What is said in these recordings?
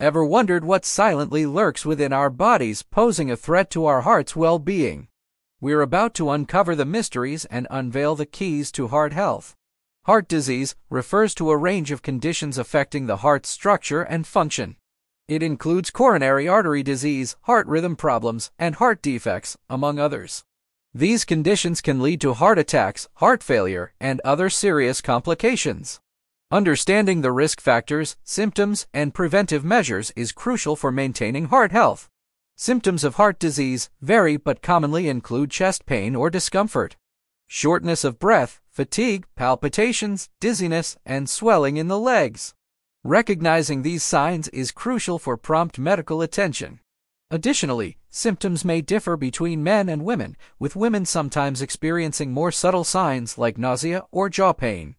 Ever wondered what silently lurks within our bodies, posing a threat to our heart's well being? We're about to uncover the mysteries and unveil the keys to heart health. Heart disease refers to a range of conditions affecting the heart's structure and function. It includes coronary artery disease, heart rhythm problems, and heart defects, among others. These conditions can lead to heart attacks, heart failure, and other serious complications. Understanding the risk factors, symptoms, and preventive measures is crucial for maintaining heart health. Symptoms of heart disease vary but commonly include chest pain or discomfort, shortness of breath, fatigue, palpitations, dizziness, and swelling in the legs. Recognizing these signs is crucial for prompt medical attention. Additionally, symptoms may differ between men and women, with women sometimes experiencing more subtle signs like nausea or jaw pain.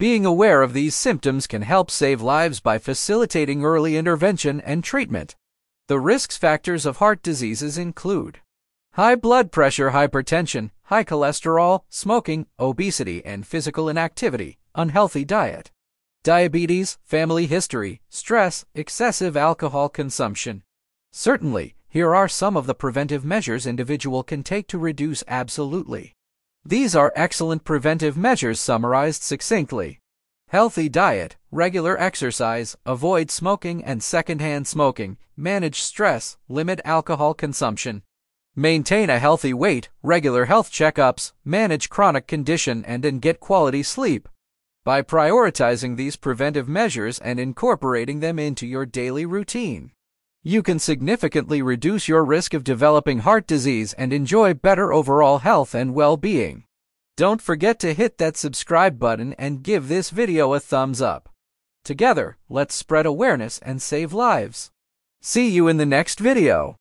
Being aware of these symptoms can help save lives by facilitating early intervention and treatment. The risk factors of heart diseases include high blood pressure, hypertension, high cholesterol, smoking, obesity, and physical inactivity, unhealthy diet, diabetes, family history, stress, excessive alcohol consumption. Certainly, here are some of the preventive measures individual can take to reduce absolutely. These are excellent preventive measures summarized succinctly. Healthy diet, regular exercise, avoid smoking and secondhand smoking, manage stress, limit alcohol consumption. Maintain a healthy weight, regular health checkups, manage chronic condition and, and get quality sleep. By prioritizing these preventive measures and incorporating them into your daily routine, you can significantly reduce your risk of developing heart disease and enjoy better overall health and well-being. Don't forget to hit that subscribe button and give this video a thumbs up. Together, let's spread awareness and save lives. See you in the next video.